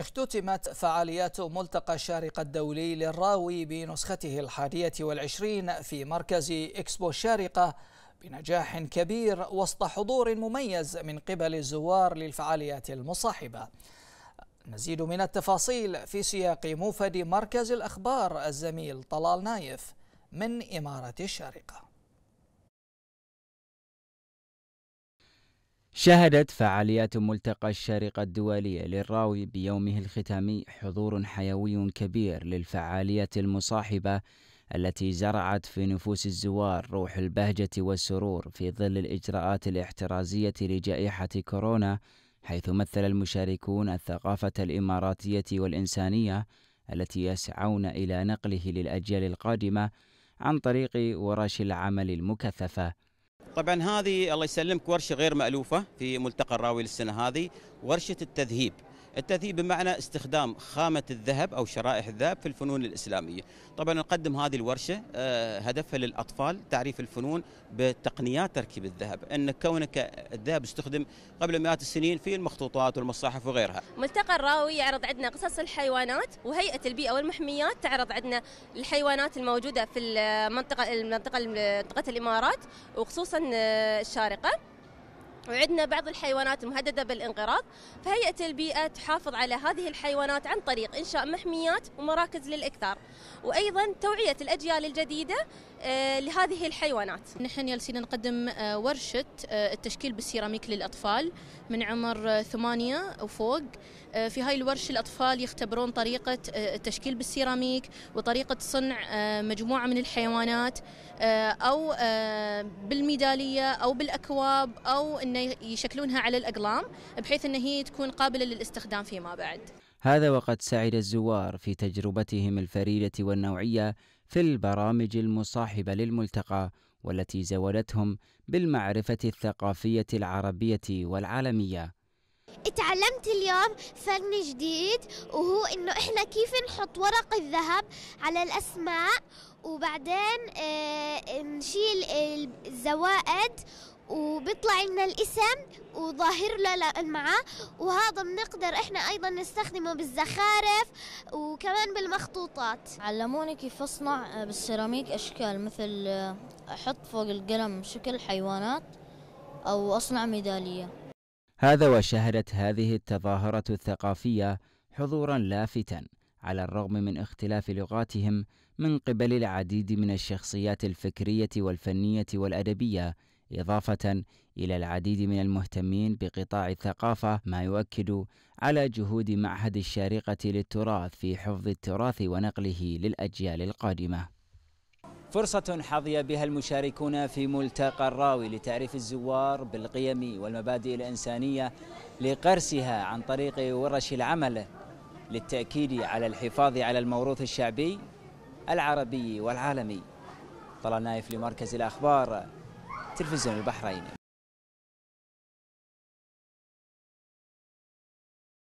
اختتمت فعاليات ملتقى الشارقة الدولي للراوي بنسخته الحادية والعشرين في مركز إكسبو الشارقة بنجاح كبير وسط حضور مميز من قبل الزوار للفعاليات المصاحبة نزيد من التفاصيل في سياق موفد مركز الأخبار الزميل طلال نايف من إمارة الشارقة شهدت فعاليات ملتقى الشارقة الدولية للراوي بيومه الختامي حضور حيوي كبير للفعاليات المصاحبة التي زرعت في نفوس الزوار روح البهجة والسرور في ظل الإجراءات الاحترازية لجائحة كورونا حيث مثل المشاركون الثقافة الإماراتية والإنسانية التي يسعون إلى نقله للأجيال القادمة عن طريق ورش العمل المكثفة طبعا هذه الله يسلمك ورشه غير مالوفه في ملتقى الراوي للسنه هذه ورشه التذهيب التثييب بمعنى استخدام خامة الذهب أو شرائح الذهب في الفنون الإسلامية طبعا نقدم هذه الورشة آه، هدفها للأطفال تعريف الفنون بتقنيات تركيب الذهب أن كونك الذهب استخدم قبل مئات السنين في المخطوطات والمصاحف وغيرها ملتقى الراوي يعرض عندنا قصص الحيوانات وهيئة البيئة والمحميات تعرض عندنا الحيوانات الموجودة في المنطقة المنطقة منطقة الإمارات وخصوصا آه، الشارقة وعندنا بعض الحيوانات مهدده بالانقراض فهيئه البيئه تحافظ على هذه الحيوانات عن طريق انشاء محميات ومراكز للاكثار وايضا توعيه الاجيال الجديده آه، لهذه الحيوانات. نحن جالسين نقدم آه، ورشه آه، التشكيل بالسيراميك للاطفال من عمر ثمانية وفوق في هاي الورشه الاطفال يختبرون طريقه التشكيل بالسيراميك وطريقه صنع مجموعه من الحيوانات او بالميداليه او بالاكواب او ان انه يشكلونها على الاقلام بحيث ان هي تكون قابله للاستخدام فيما بعد. هذا وقد سعد الزوار في تجربتهم الفريده والنوعيه في البرامج المصاحبه للملتقى والتي زودتهم بالمعرفه الثقافيه العربيه والعالميه. اتعلمت اليوم فن جديد وهو انه احنا كيف نحط ورق الذهب على الاسماء وبعدين آه، نشيل الزوائد وبيطلع لنا الاسم وظاهر له معاه وهذا بنقدر احنا ايضا نستخدمه بالزخارف وكمان بالمخطوطات علموني كيف اصنع بالسيراميك اشكال مثل احط فوق القلم شكل حيوانات او اصنع ميداليه هذا وشهدت هذه التظاهره الثقافيه حضورا لافتا على الرغم من اختلاف لغاتهم من قبل العديد من الشخصيات الفكريه والفنيه والادبيه إضافة إلى العديد من المهتمين بقطاع الثقافة ما يؤكد على جهود معهد الشارقة للتراث في حفظ التراث ونقله للأجيال القادمة. فرصة حظي بها المشاركون في ملتقى الراوي لتعريف الزوار بالقيم والمبادئ الإنسانية لقرسها عن طريق ورش العمل للتأكيد على الحفاظ على الموروث الشعبي العربي والعالمي. طلال نايف لمركز الأخبار التلفزيون البحريني